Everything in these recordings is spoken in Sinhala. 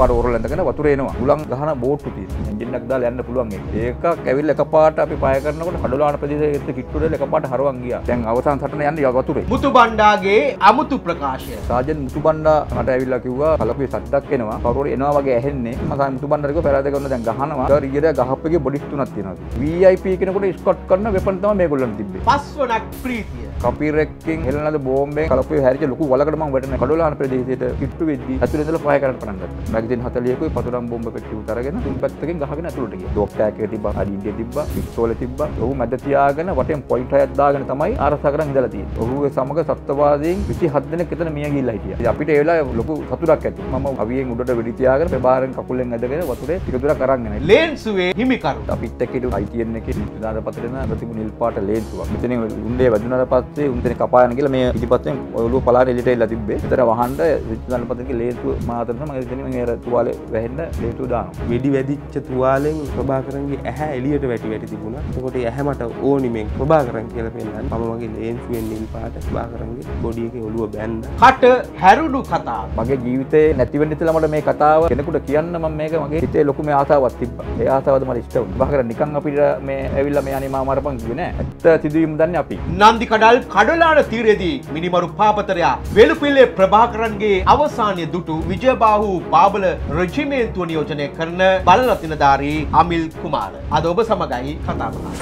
එකපාර ඕරලඳගෙන වතුරේනවා උලන් ගහන බෝට්ටු තියෙන එන්ජින්නක් දාලා යන්න පුළුවන් ඒක කැවිල්ල එකපාරට අපි පාය කරනකොට කඩලාන ප්‍රදේශයේ කිට්ටුවල එකපාරට හරවන් ගියා දැන් අවසාන සටන යන්නේ වතුරේ මුතු බණ්ඩාගේ අමුතු ප්‍රකාශය සාජන් මුතු බණ්ඩා මට ඇවිල්ලා කිව්වා කලපේ සද්දක් එනවා කවුරු එනවා වගේ ඇහෙන්නේ මම මුතු බණ්ඩාට කිව්වා පෙරාද කරන දැන් ගහනවා ඊට ගහපගේ බොඩිස් තුනක් තියෙනවා VIP කෙනෙකුට ස්කොට් කරන වෙපන් තමයි මේගොල්ලන් තිබ්බේ පස්වනක් ප්‍රීතිය කපිරෙක්කින් හෙලනද බෝම්බෙන් කලපේ හැරිච්ච ලොකු වලකට මම වැටෙන කඩලාන ප්‍රදේශයට කිට්ටු වෙද්දී ඇතුළේ ඉඳලා පාය කරන්න පටන් ගත්තා ඉතින් 40කුයි පතුරම් බෝම්බ පෙට්ටියක් අරගෙන තුන් පැත්තකින් ගහගෙන ඇතුළට ගියා. ඩොක්ටෑක තිබ්බා, අඩිය තිබ්බා, පිස්තෝල තිබ්බා. ඔහු මැද තියාගෙන වටෙන් පොයින්ට් හයක් දාගෙන තමයි ආරක්ෂා කරන් ඉඳලා තියෙන්නේ. ඔහු ඒ සමග සත්ත්වවාදීන් 27 දෙනෙක් එතන මිය ගිහිල්ලා හිටියා. ඉතින් අපිට ඒ වෙලාවේ ලොකු සතුටක් ඇති. මම අවියෙන් උඩට වෙඩි තියාගෙන ප්‍රබාරෙන් කකුලෙන් ඇදගෙන වතුරේ ටික දුර කරන් යනවා. ලේන්සුවේ හිමිකරු. අපිත් එක්ක හිටු ITN එකේ නිලධාර පතරේන ප්‍රතිමු නිල් පාට ලේන්සුවක්. මෙතන උණ්ඩේ වැදුනාට පස්සේ උන්දෙන කපායන කියලා මේ පිටිපස්සෙන් ඔයලුව පලාර එලිට එලා තිබ්බේ. විතර වහන්න විද්‍යාන පතරේ ලේන්සුව මාතරම මම එතනින් අර තුවාලේ වැහෙන්න ලේතු දානවා. වෙඩි වැදිච්ච තුවාලෙන් ප්‍රභාකරන්ගේ ඇහැ එළියට වැටි වැටි තිබුණා. එතකොට ඇහැ මට ඕනිමෙන් ප්‍රභාකරන් කියලා පෙන්නන්නේ. මම මගේ ලේන්සුවෙන් නිල් පාට ප්‍රභාකරන්ගේ බොඩි එකේ ඔළුව බැන්න. කට හැරුණු කතා. මගේ ජීවිතේ නැති වෙන්න ඉතලා මට මේ කතාව කෙනෙකුට කියන්න මම මේක මගේ හිතේ ලොකුම ආසාවක් තිබ්බා. ඒ ආසාවද මට ඉෂ්ට වුණා. ප්‍රභාකරන් නිකන් අපිට මේ ඇවිල්ලා මේ අනේ මා මරපන් කිව්වේ නෑ. ඇත්ත සිදුවීම දන්නේ අපි. නන්දි කඩල් කඩලාන තීරයේදී මිනිමරු පාපතරයා වෙලුපිල්ලේ ප්‍රභාකරන්ගේ අවසානය දුටු විජයබාහු බාබල කොළඹ රජිමේන්තුව නියෝජනය කරන බලලතිනධාරී අමිල් කුමාර. අද ඔබ සමඟයි කතාමලා.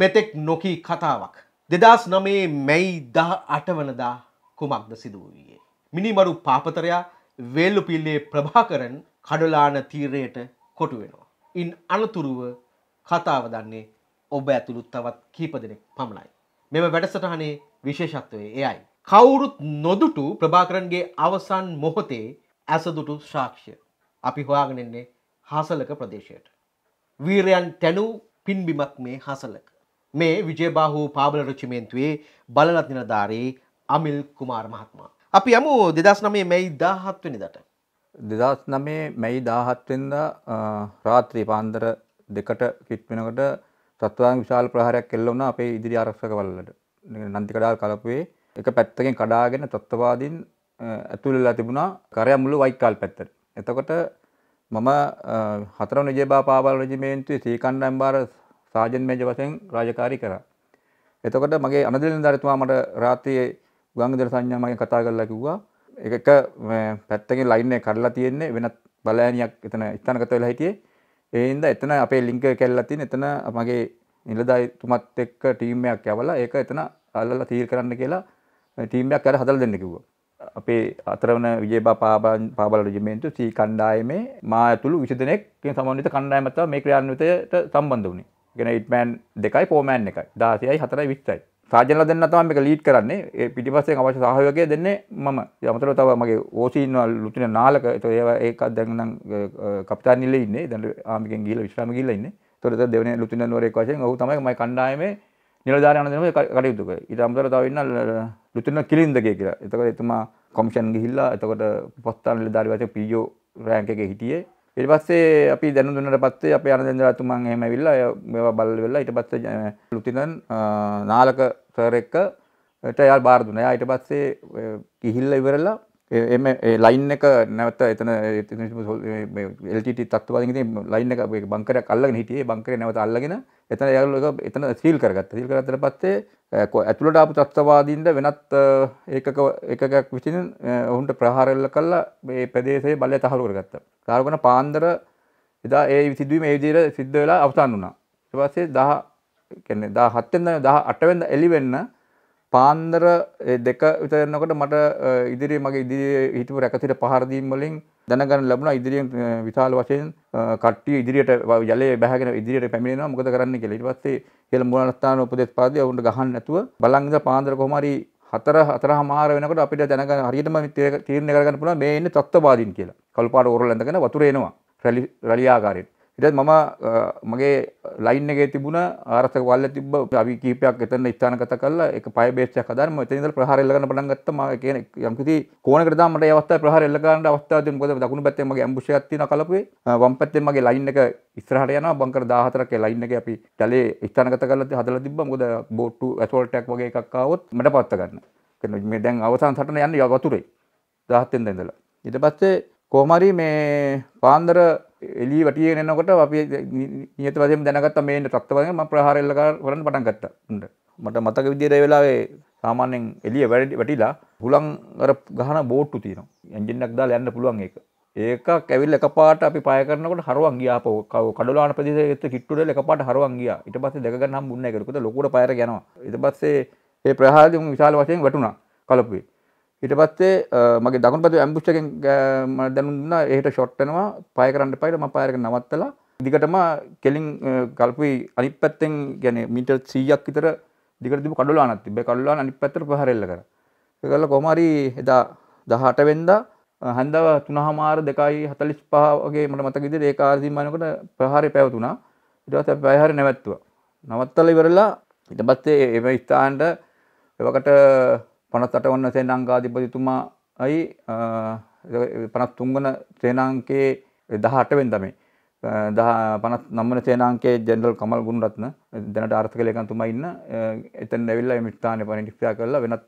මෙතෙක් නොකී කතාවක්. දෙදස් නමේ මැයි දහ අටවනදා කුමක්ද සිදුව වූයේ. මිනිමරු පාපතරයා වේල්ලු පිල්ලේ ප්‍රභාකරන් කඩලාන තීරයට කොටු වෙනවා. ඉන් අනතුරුව කතාව දන්නේ ඔබ ඇතුළුත් තවත් කීප දෙනෙක් පමණයි. මෙම වැඩසටහනේ විශේෂත්වය එයයි. කවුරුත් නොදුටු ප්‍රභාකරන්ගේ අවසන් මොහොතේ ඇසදුටු ශාක්ෂය. අපි හොයාගෙනෙන්නේ හසලක ප්‍රදේශයට. වීරයන් තැනූ පින්බිමක් මේ හසලක. මේ විජයබාහු පාබල රචිමේන්තුවේ බලලතිනධාරයේ අමිල් කුමාර් මහත්මා. අපි යමු දෙදස් නමේ මැයි දාහත්වනි දට. දෙදස් නමේ මැයි දාහත්වෙන්ද රාත්‍රී පාන්දර දෙකට කිට්වෙනකට සත්වාන් විශාල් ප්‍රහරයක් කෙල්ලවන අපේ ඉදිරි ආරක්ෂක වල්ලට නන්තිකඩාල් කලපුවේ එක පැත්තකින් කඩාගෙන තත්ත්වවාදීන් ඇතුල් වෙලා තිබුණා කරයා මුළු වයිකාල් පැත්තට. එතකොට මම හතරවන විජයබාපාවල රෙජිමේන්තුවේ සී කණ්ඩායම් බාර සාජන් මේජර් වශයෙන් රාජකාරී කරා. එතකොට මගේ අනදෙල නදාරතුමා මට රාත්‍රියේ උගංගදර සංඥා මගෙන් කතා කරලා කිව්වා එක පැත්තකින් ලයින් එක කඩලා තියෙන්නේ වෙනත් බලෑනියක් එතන ස්ථානගත වෙලා හිටියේ. ඒ හින්දා එතන අපේ ලින්ක් එක කැල්ලලා තියෙන එතන මගේ නිලධාරිතුමත් එක්ක ටීම් එකක් යවලා ඒක එතන අල්ලලා තීර කරන්න කියලා ටීම් එකක් අර හදලා දෙන්න කිව්වා. අපේ අතරවන විජේබා පාබන් පාබල රෙජිමේන්තු සී කණ්ඩායමේ මා ඇතුළු 20 දෙනෙක්ගෙන් සමන්විත කණ්ඩායමක් තමයි මේ ක්‍රියාන්විතයට සම්බන්ධ වුණේ. ගෙන ඉටමෑන් දෙකයි පෝමෑන් එකයි 16යි 4යි 20යි. සාජනලා දෙන්න තමයි මේක ලීඩ් කරන්නේ. ඒ පිටිපස්සෙන් අවශ්‍ය සහයෝගය දෙන්නේ මම. අමතරව තව මගේ ඕසී ඉන්නවා ලුතින නාලක. ඒවා ඒකත් දැන් නම් කප්තාන් නිලේ ඉන්නේ. දැන් ආමිකෙන් ගිහලා විශ්‍රාම ගිහලා ඉන්නේ. ඒතකොට දෙවෙනි ලුතින නුවරේක වශයෙන් ඔහු තමයි මම කණ්ඩායමේ නිලධාරියන් දෙනම කටයුතු කරේ. ඊට අමතරව තව ඉන්න ලුතුන කිලින්දගේ කියලා. එතකොට එතුමා කොමිෂන් ගිහිල්ලා එතකොට පොත්තාන නිලධාරි වාචක පීයෝ රෑන්ක් එකේ හිටියේ. ඊට පස්සේ අපි දැනුම් දුන්නට පස්සේ අපේ ආනන්දේන්ද්‍ර තුමන් එහෙම ඇවිල්ලා මේවා බලල වෙලා ඊට පස්සේ ලුතිනන් නාලක සර් එක්ක එයාට යාල් බාර දුන්නා. එයා ඊට පස්සේ ගිහිල්ලා ඉවරලා එම ලයින් එක නැවත එතන LTT තත්ත්වවාදීන් ඉතින් ලයින් එක බංකරයක් අල්ලගෙන හිටියේ බංකරේ නැවත අල්ලගෙන එතන ඒගොල්ලෝ එතන සීල් කරගත්තා සීල් කරගත්තට පස්සේ ඇතුළට ආපු තත්ත්වවාදීන්ද වෙනත් ඒකක එකකක් විසින් ඔවුන්ට ප්‍රහාර එල්ල කළා මේ ප්‍රදේශයේ බලය තහවුරු කරගත්තා. තහවුරු කරන පාන්දර එදා ඒ සිදුවීම ඒ විදිහට සිද්ධ වෙලා අවසන් වුණා. ඊට පස්සේ 10 කියන්නේ 17 වෙනිදා 18 වෙනිදා එළි වෙන්න පාන්දර දෙක විතරනකොට මට ඉදිරි මගේ ඉදිරි හිටපු රැකතිට පහරදීම් වලින් දැනගන්න ලැබුණා ඉදිරියෙන් විශාල වශයෙන් කට්ටිය ඉදිරියට ජලය බැහැගෙන ඉදිරියට පැමිණෙනවා මොකද කරන්න කියලා. ඊට පස්සේ කියලා මූලස්ථාන උපදෙස් පාදේ වුණට ගහන්න නැතුව බලන් ඉඳ පාන්දර කොහොම හරි හතර හතරමාර වෙනකොට අපිට දැනගන්න හරියටම තීරණය කරගන්න පුළුවන් මේ ඉන්නේ තත්ත්වවාදීන් කියලා. කල්පාට ඕරල ඇඳගෙන වතුර එනවා. රැලි රැලියාකාරයෙන්. ඉටත් මම මගේ ලයින් එක තිබුණ ආරස වල්ල තිබ අපි කීපයක් එතන ස්ථාන කත කල එක පය බේෂයක් හදරම එතනිද ප්‍රහරල්ලගන්න පටන්ගත්ත ම කියන යම්කිති කෝනකට මට අවස්ථ ප්‍රහරල්ලගන්න අවස්ථාව මොද දකුණු පැත්තම ඇම්බුෂයක්ත්තින කලපේ වම්පත්තේ මගේ ලයින් එක ඉස්රහට යන බංකර දාහතරක ලයින් එක අපි ටලේ ස්ථාන කත කල හදල තිබ මොද බෝට්ටු ඇසෝල්ටක් වගේ එකක්කාවොත් මට පත්තගන්න මේ දැන් අවසන් සටන යන්න යවතුරේ දහත්තෙන් දැඳලා ඉට පස්සේ කෝමරි මේ පාන්දර එලි වටිය එනකොට අපි නියත වශයෙන් දැනගත්ත මේ තත්ත්ව වශයෙන් මම ප්‍රහාරෙල්ල කරන්න පටන් ගත්තා. උන්ට මට මතක විදියට ඒ වෙලාවේ සාමාන්‍යයෙන් එළිය වැටිලා හුලං අර ගහන බෝට්ටු තියෙනවා. එන්ජින් එකක් දාලා යන්න පුළුවන් ඒක. ඒක ඇවිල්ලා එකපාරට අපි පාය කරනකොට හරවන් ගියා අපෝ කඩලාන ප්‍රදේශයේ කිට්ටු වල එකපාරට හරවන් ගියා. ඊට පස්සේ දැක ගන්න හම්බුන්නේ නැහැ ඒකට. ලොකුවට පායර යනවා. ඊට පස්සේ ඒ ප්‍රහාරය විශාල වශයෙන් වැටුණා. කලපුවේ. ඊට පස්සේ මගේ දකුණු පැත්තේ ඇම්බුෂ් එකෙන් මම දැනුම් දුන්නා එහෙට ෂොට් වෙනවා ෆයර් කරන්න එපා කියලා මම ෆයර් එක නවත්තලා දිගටම කෙලින් ගල්පුයි අනිත් පැත්තෙන් කියන්නේ මීටර් 100ක් විතර දිගට දීපු කඩුලානක් තිබ්බේ කඩුලාන අනිත් පැත්තට ප්‍රහාරෙල්ල කරා ඒක කරලා කොහම හරි එදා 18 වෙනිදා හන්දව 3:00 2:45 වගේ මට මතක විදිහට ඒ කාර්යසින් බලනකොට ප්‍රහාරය පැවතුණා ඊට පස්සේ ප්‍රහාරය නැවැත්තුවා නවත්තලා ඉවරලා ඊට පස්සේ මේ ස්ථානට එවකට පනත්තට ඔන්න සේනාංගාධිපතිතුමායි පනත් තුන්ගන සේනාංකයේ දහටවෙන් තමයි. දහ පනත් නම්මන සේනාංකේ ජෙනරල් කමල් ගුණරත්න දැනට ආර්ථක ලේකම්තුමා ඉන්න එතන ඇවිල්ලා මේ ස්ථානය පරිණික්ෂා කරලා වෙනත්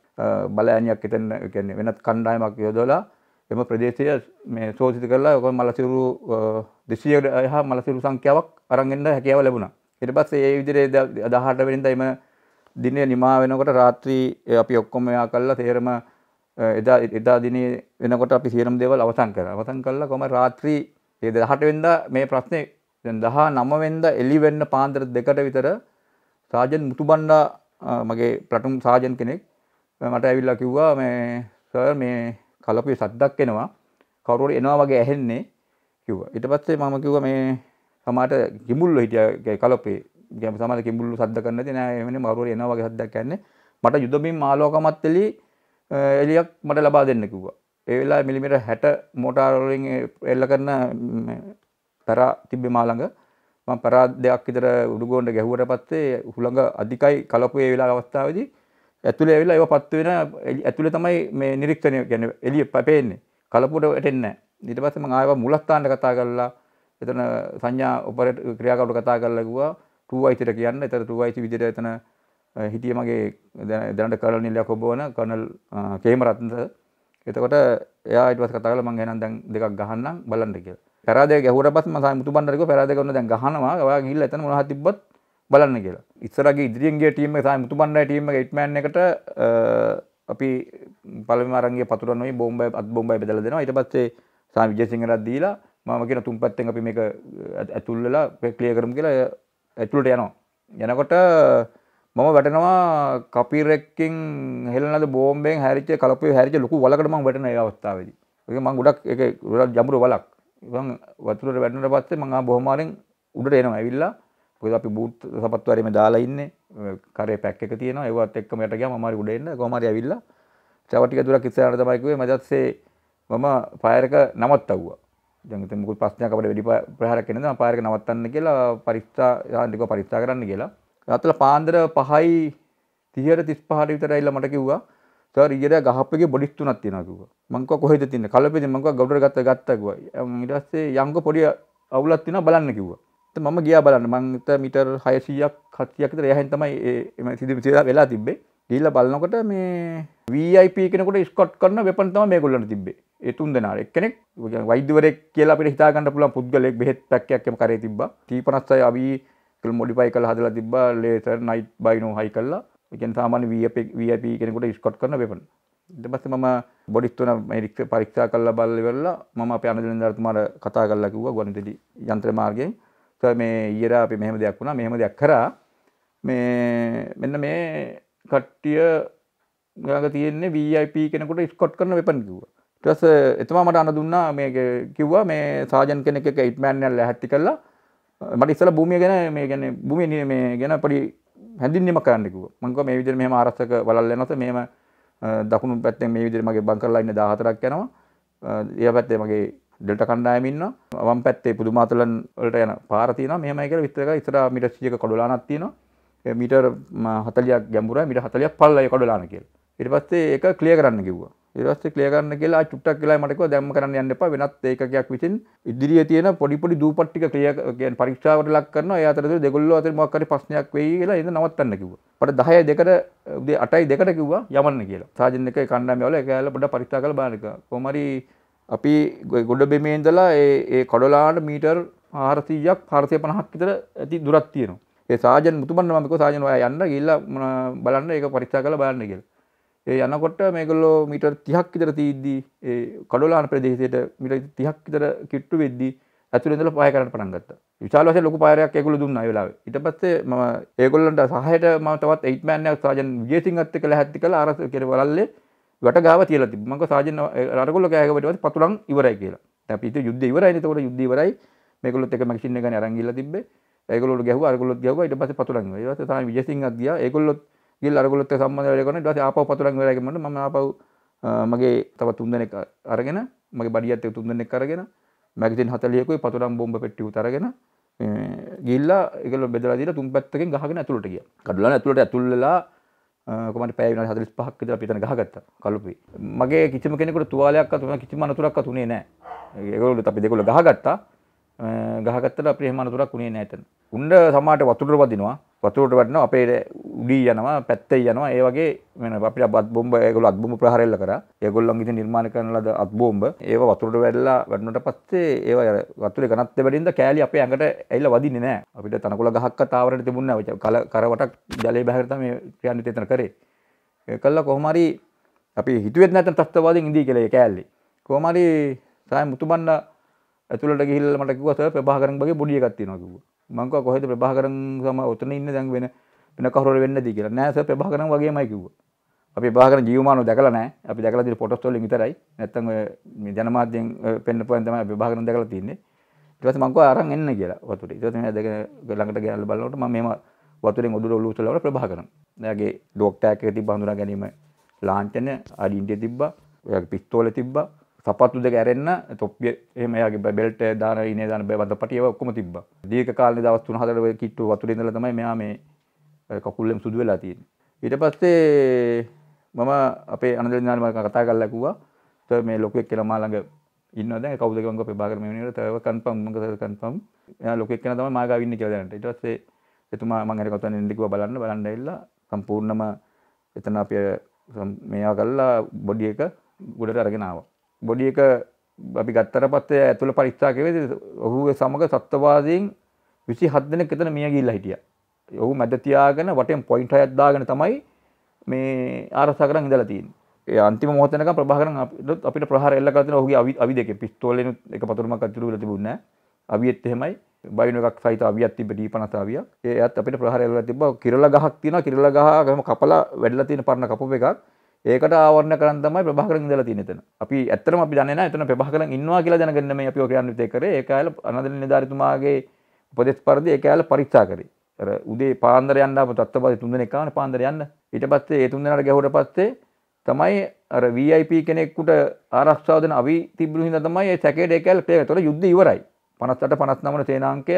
බලෑනියක් එතන කියන්නේ වෙනත් කණ්ඩායමක් යොදවලා එම ප්‍රදේශය මේ සෝසිත කරලා ඔක මලසිරු 200කට හා මලසිරු සංඛ්‍යාවක් අරන් එන්න හැකියාව ලැබුණා. ඊට පස්සේ ඒ විදිහේ 18 වෙනිදා එම දිනේ නිමා වෙනකොට රාත්‍රී අපි ඔක්කොම එයා කළා තේරම එදා එදා දිනේ වෙනකොට අපි සියලුම දේවල් අවසන් කරා. අවසන් කළා කොහම රාත්‍රී 18 වෙනිදා මේ ප්‍රශ්නේ දැන් 19 වෙනිදා එළි වෙන්න පාන්දර දෙකට විතර සාජන් මුතුබණ්ඩා මගේ ප්ලටුන් සාජන් කෙනෙක් මට ඇවිල්ලා කිව්වා මේ සර් මේ කලපුවේ සද්දක් එනවා කවුරුහරි එනවා වගේ ඇහෙන්නේ කිව්වා. ඊට පස්සේ මම කිව්වා මේ සමහරට ගිමුල්ලෝ හිටියා කලපේ සමට කිඹුල්ලු සද්ද කරන්න තින එමනි මරුවර එනවාගේ සද්දක් කියන්නේ මට යුදමින් මාලෝකමත්තෙලි එලියක් මට ලබා දෙන්න කිව්වා ඒ වෙලා මිලිමිට හැට මෝටාරලින් එල්ල කරන පැරා තිබ්බේ මාළඟ මම පරා දෙයක් විතර උඩුගෝන්ඩ ගැහුවට පස්සේ හුළඟ අධිකයි කලපු ඒ වෙලා අවස්ථාවේදී ඇතුලේ ඇවිල්ලා ඒව පත් වෙන ඇතුලේ තමයි මේ නිරීක්ෂණය කියන්නේ එළිය පේන්නේ කලපුවට වැටෙන්නේ නැහැ ඊට පස්සේ මම ආයෙත් මුලස්ථානට කතා කරලා එතන සංඥා ඔපරේට් ක්‍රියාකරුට කතා කරලා ගියා 2IC ට කියන්න. එතන 2IC විදිහට එතන හිටියේ මගේ දැනට කර්නල් නිලයක් ඔබවන කර්නල් කේමරත්න. එතකොට එයා ඊට පස්සේ කතා කරලා මම එහෙනම් දැන් දෙකක් ගහන්නම් බලන්න කියලා. පරාදේ ගැහුවට පස්සේ මම සාමි මුතුබණ්ඩර කිව්වා පරාදේ කරන දැන් ගහනවා. ඔයා ගිහිල්ලා එතන මොනවා හරි තිබ්බොත් බලන්න කියලා. ඉස්සරගේ ඉදිරියෙන් ගිය ටීම් එක සාමි මුතුබණ්ඩරයි ටීම් එක 8 man එකට අපි පළවෙනි අරන්ගේ පතුරනොයි බෝම්බයි අත් බෝම්බයි බෙදලා දෙනවා. ඊට පස්සේ සාමි විජයසිංහරත් දීලා මම කියන තුන් පැත්තෙන් අපි මේක ඇතුල් වෙලා ක්ලියර් කරමු කියලා ඇතුළට යනවා. යනකොට මම වැටනවා කපිරෙක්කින් හෙල්නද බෝම්බෙන් හැරිච කලපේ හැරිච ලොකු වලකට මම වැටෙන ඒ අවස්ථාවේදී. ඒක මම ගොඩක් ඒක ගොඩක් ජඹුරු වලක්. මම වතුරට වැටෙනට පස්සේ මම ආ බොහොම ආරෙන් උඩට එනවා. ඇවිල්ලා මොකද අපි බූට් සපත්තු වරේ මේ දාලා ඉන්නේ. කරේ පැක් එක තියෙනවා. ඒවත් එක්කම යට ගියාම මම හරි උඩ එන්න. කොහොම හරි ඇවිල්ලා තව ටික දුරක් ඉස්සරහට තමයි කිව්වේ මදත්සේ මම ෆයර් එක නවත්තවුවා. දැන් ඉතින් මොකද ප්‍රශ්නයක් අපිට වැඩි ප්‍රහාරයක් එනද මම පාරක නවත්තන්න කියලා පරීක්ෂා යාන්ත්‍රිකව පරීක්ෂා කරන්න කියලා. රාත්‍රී පාන්දර 5යි 30ට 35ට විතර ඇවිල්ලා මට කිව්වා සර් ඊයේ ගහප්පගේ බොඩිස් තුනක් තියෙනවා කිව්වා. මං කිව්වා කොහෙද තියෙන්නේ? කලපෙදි මං කිව්වා ගවුඩර ගත්ත ගත්තා කිව්වා. ඊට පස්සේ යංග පොඩි අවුලක් තියෙනවා බලන්න කිව්වා. ඉතින් මම ගියා බලන්න. මං ඉත මීටර් 600ක් 700ක් විතර එහායින් තමයි මේ සිදුවීම වෙලා තිබ්බේ. ගිල්ල බලනකොට මේ වIP කෙනකට ස්කොට් කරන වෙපන් තම මේ ගොල්ලන්න තිබේ එතුන් දෙනාර එක්කෙනෙක් වෛද්‍යවර කියලා අපිට හිතාගන්න පුළුවන් පුද්ගලෙක් බෙහෙත් පැක්කයක්ම කරේ තිබ්බ තීපනස්සයි අවී කල් මොඩිපයි කළ හදලා තිබ්බ ලේසර් නයිට් බයිනෝ හයි කල්ලා එකෙන් සාමාන්‍ය වIP කෙනෙකුට ස්කොට් කරන වෙපන් ඊට පස්සේ මම බොඩිස් තුන මේක පරීක්ෂා කරලා බලලා ඉවරලා මම අපේ අනදෙන දරතුමාට කතා කරලා කිව්වා ගුවන්විදුලි යන්ත්‍ර මාර්ගයෙන් සර් මේ ඊයර අපි මෙහෙම දෙයක් වුණා මෙහෙම දෙයක් කරා මේ මෙන්න මේ කට්ටිය ගඟ තියෙන්නේ වIP කෙනකොට ස්කොට් කරන වෙපන් කිව්ව ටස් එතුමා මට අන දුන්නා මේ කිව්වා මේ සාජන් කෙනෙක් එක ඉට්මෑන්ල් හැටි කල්ලා මට ඉස්සල භූමිය ගැන මේ ගැන භූමිය මේ ගැන පඩි හැඳින්ීම කරන්නෙකුව මංක මේ විදිර මෙම ආරස්සක වලල්ල නොත මේම දකුණු පැත්තෙන් මේ විදිර මගේ බංකරලා ඉන්න දාහතරක් යනවා ඒ පැත්තේ මගේ ඩෙල්ට කණ්ඩායමින්න වම් පැත්තේ පුදුමාතලන් වලට යන පාරතින මෙහමයිකර විතරක ඉතර මිටස්්ියක කොඩලානත්තිනවා මීටර් 40ක් ගැඹුරයි මීටර් 40ක් පල්ලයි කඩලාන කියලා. ඊට පස්සේ ඒක ක්ලියර් කරන්න කිව්වා. ඊට පස්සේ ක්ලියර් කරන්න කියලා චුට්ටක් වෙලා මට කිව්වා දැම්ම කරන්න යන්න එපා වෙනත් ඒකකයක් විසින් ඉදිරියේ තියෙන පොඩි පොඩි දූපත් ටික ක්ලියර් කියන්නේ පරීක්ෂාවට ලක් කරනවා. ඒ අතරතුර දෙගොල්ලෝ අතර මොකක් හරි ප්‍රශ්නයක් වෙයි කියලා ඉඳ නවත්තන්න කිව්වා. මට 10යි 2ට උදේ 8යි 2ට කිව්වා යවන්න කියලා. සාජන් එක කණ්ඩායම වල ඒකලා පොඩ්ඩක් පරීක්ෂා කරලා බලන්න කිව්වා. කොහොම හරි අපි ගොඩ බෙමේ ඉඳලා ඒ ඒ කඩලාට මීටර් 400ක් 450ක් විතර ඇති දුරක් තියෙනවා. ඒ සාජන් මුතුමන්න මම කිව්වා සාජන් ඔයා යන්න ගිහිල්ලා බලන්න ඒක පරීක්ෂා කරලා බලන්න කියලා. ඒ යනකොට මේගොල්ලෝ මීටර් 30ක් විතර තීද්දී ඒ කඩොලාන ප්‍රදේශයට මීටර් 30ක් විතර කිට්ටු වෙද්දී ඇතුළේ ඉඳලා පාය කරන්න පටන් ගත්තා. විශාල වශයෙන් ලොකු පායරයක් ඒගොල්ලෝ දුන්නා ඒ වෙලාවේ. ඊට පස්සේ මම ඒගොල්ලන්ට සහායට මම තවත් 8 man එකක් සාජන් විජේසිංහත් එක්ක ලැහැත්ති කළා අර කෙර වලල්ලේ වැට ගාව තියලා තිබ්බා. මම කිව්වා සාජන් අරගොල්ලෝ කෑගවට පස්සේ පතුලන් ඉවරයි කියලා. දැන් අපි ඉතින් යුද්ධය ඉවරයි නේද? ඒතකොට යුද්ධය ඉවරයි. මේගොල්ලොත් එක මැෂින් එක ගන්න අරන් ගිහලා තිබ්බේ. ඒගොල්ලෝ ගැහුවා අරගොල්ලොත් ගැහුවා ඊට පස්සේ පතුලන් ගියා. ඊට පස්සේ තමයි විජේසිංහත් ගියා. ඒගොල්ලොත් ගිහලා අරගොල්ලොත් එක්ක සම්බන්ධ වෙලා කරන ඊට පස්සේ ආපහු පතුලන් වෙලා ගියම මම ආපහු මගේ තව තුන් දෙනෙක් අරගෙන මගේ බඩියත් එක්ක තුන් දෙනෙක් අරගෙන මැගසින් 40කුයි පතුලන් බෝම්බ පෙට්ටියුත් අරගෙන ගිල්ලා ඒගොල්ලෝ බෙදලා දීලා තුන් පැත්තකින් ගහගෙන ඇතුළට ගියා. කඩලා ඇතුළට ඇතුල් වෙලා කොමට පැය විනාඩි 45ක් විතර පිටන ගහගත්තා කලුපේ. මගේ කිසිම කෙනෙකුට තුවාලයක්වත් කිසිම අනතුරක්වත් උනේ නැහැ. ඒගොල්ලෝ අපි දෙකොල්ල ගහගත්තා. ගහගත්තට අපේ එහෙම අනතුරක් උනේ නැහැ එතන. උණ්ඩ සමහරට වතුරට වදිනවා. වතුරට වටනවා අපේ උඩී යනවා පැත්තේ යනවා. ඒ වගේ වෙන අපිට අත් බෝම්බ ඒගොල්ලෝ අත් බෝම්බ ප්‍රහාර එල්ල කරා. ඒගොල්ලන් ඉතින් නිර්මාණය කරන ලද අත් බෝම්බ ඒව වතුරට වැදලා වැටුණට පස්සේ ඒව අර වතුරේ ඝනත්වය වැඩිින්ද කෑලි අපේ ඇඟට ඇවිල්ලා වදින්නේ නැහැ. අපිට තනකොළ ගහක්වත් ආවරණ තිබුණේ නැහැ. කල කරවටක් ජලයේ බහැර තමයි ක්‍රියාන්විතය එතන කරේ. ඒක කළා කොහොම හරි අපි හිතුවෙත් නැත්නම් තත්ත්වවාදීන් ඉඳී කියලා ඒ කෑල්ලේ. කොහොම හරි සාය මුතුබන්නා ඇතුළට ගිහිල්ලා මට කිව්වා සර් ප්‍රභාකරන් වගේ බොඩි එකක් තියෙනවා කිව්වා. මං කිව්වා කොහෙද ප්‍රභාකරන් සම ඔතන ඉන්නේ දැන් වෙන වෙන කවුරු වෙන්නද කියලා. නෑ සර් ප්‍රභාකරන් වගේමයි කිව්වා. අපි ප්‍රභාකරන් ජීවමානව දැකලා නෑ. අපි දැකලා තියෙන ෆොටෝස් වලින් විතරයි. නැත්තම් ඔය මේ ජනමාධ්‍යෙන් පෙන්නපුවන් තමයි ප්‍රභාකරන් දැකලා තියෙන්නේ. ඊට පස්සේ මං කිව්වා අරන් එන්න කියලා වතුරට. ඊට පස්සේ මම දැකලා ළඟට ගිහලා බලනකොට මම මෙහෙම වතුරෙන් ඔදුර ඔලුව උස්සලා වල ප්‍රභාකරන්. එයාගේ ඩොග් ටැග් එක තිබ්බ හඳුනා ගැනීම ලාංඡන අඩින්ඩිය තිබ්බා. ඔයාගේ පිස්තෝල තිබ්බා. සපත්තු දෙක ඇරෙන්න තොප්පිය එහෙම එයාගේ බෙල්ට් දාන ඉනේ දාන බඳ පටිය ඔක්කොම තිබ්බා. දීර්ඝ කාලේ දවස් 3 4 කිට්ටු වතුරේ ඉඳලා තමයි මෙයා මේ කකුල්ලෙන් සුදු වෙලා තියෙන්නේ. ඊට පස්සේ මම අපේ අනදල දිනාලි මම කතා කරලා ඇහුවා. "තව මේ ලොකෙක් කියලා මා ළඟ ඉන්නවා දැන් කවුද ගංග අපේ බාගර මේ වෙනකොට තව කන්ෆර්ම් මම කතා කන්ෆර්ම්. එයා ලොකෙක් කෙනා තමයි මා ගාව ඉන්නේ කියලා දැනට. ඊට පස්සේ එතුමා මම හරි කතා නින්ද කිව්වා බලන්න බලන්න ඇවිල්ලා සම්පූර්ණම එතන අපි මේවා කරලා බොඩි එක ගොඩට අරගෙන ආවා. බොඩි එක අපි ගත්තර පත්වය ඇතුළ පරිස්ථාකවේද ඔහුව සමඟ සත්වවාදයෙන් විසි හදදන කෙතන මිය ගිල්ල හිටිය ඔහු මැදතියාගෙන වටෙන් පොයින්ට අයත්දාගෙන තමයි මේ ආරසා කරන් ඉදලතින් ඒ අන්තිම මොහොතනක ප්‍රභාකරන් අපිට ප්‍රහාර එල්ල කරන ඔහුගේ අවි අවි දෙක පිස්තෝලෙන් එක පතුරමක් අතුරු වෙලා තිබුණේ නැහැ අවියෙත් එහෙමයි බයින එකක් සහිත අවියක් තිබ්බ දීපනතාවියක් ඒත් අපිට ප්‍රහාර එල්ලලා තිබ්බා කිරල ගහක් තියෙනවා කිරල ගහ ගම කපලා වැඩලා තියෙන පරණ කපුව එකක් ඒකට ආවරණ කරන්න තමයි ප්‍රභාකරන් ඉඳලා තියෙන්නේ එතන. අපි ඇත්තටම අපි දන්නේ නැහැ එතන ප්‍රභාකරන් ඉන්නවා කියලා දැනගෙන මේ අපි ඔය කියන්නේ විතේ කරේ. ඒ කාලේ අනදල නිලධාරිතුමාගේ උපදෙස් පරිදි ඒ කාලේ පරීක්ෂා කරේ. අර උදේ පාන්දර යන්න අප තත්ත්වපති තුන්දෙනෙක් ආවනේ පාන්දර යන්න. ඊට පස්සේ ඒ තුන්දෙනාට ගැහුවට පස්සේ තමයි අර VIP කෙනෙක්ට ආරක්ෂාව දෙන අවි තිබුණු හින්දා තමයි ඒ සැකේට ඒ කාලේ ප්ලේ ඒතකොට යුද්ධය ඉවරයි. 58 59 සේනාංකය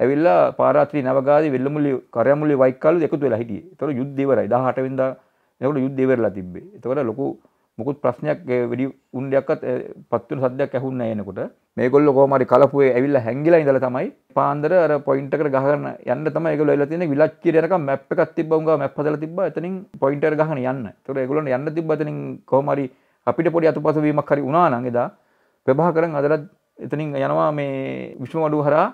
ඇවිල්ලා පාරාත්‍රී නවගාදී වෙල්ලමුලි කරයමුලි වයිකල්ලු එකතු වෙලා හිටියේ. ඒතකොට යුද්ධය ඉවරයි. 18 වෙනිදා එකට යුද්ධ ඉවරලා තිබ්බේ. එතකොට ලොකු මොකුත් ප්‍රශ්නයක් වෙඩි උණ්ඩයක්වත් පත් වෙන සද්දයක් ඇහුන්නේ නැහැ එනකොට. මේගොල්ලෝ කොහොම හරි කලපුවේ ඇවිල්ලා හැංගිලා ඉඳලා තමයි පාන්දර අර පොයින්ට් එකට ගහගෙන යන්න තමයි ඒගොල්ලෝ ඇවිල්ලා තියෙන්නේ. විලක්කියට යනකම් මැප් එකක් තිබ්බා උංගා මැප් හදලා තිබ්බා. එතනින් පොයින්ට් එකට ගහගෙන යන්න. ඒතකොට ඒගොල්ලොන්ට යන්න තිබ්බා එතනින් කොහොම හරි අපිට පොඩි අතුපසු වීමක් හරි වුණා නම් එදා ප්‍රභාකරන් අදලත් එතනින් යනවා මේ විශ්ව වඩුව හරහා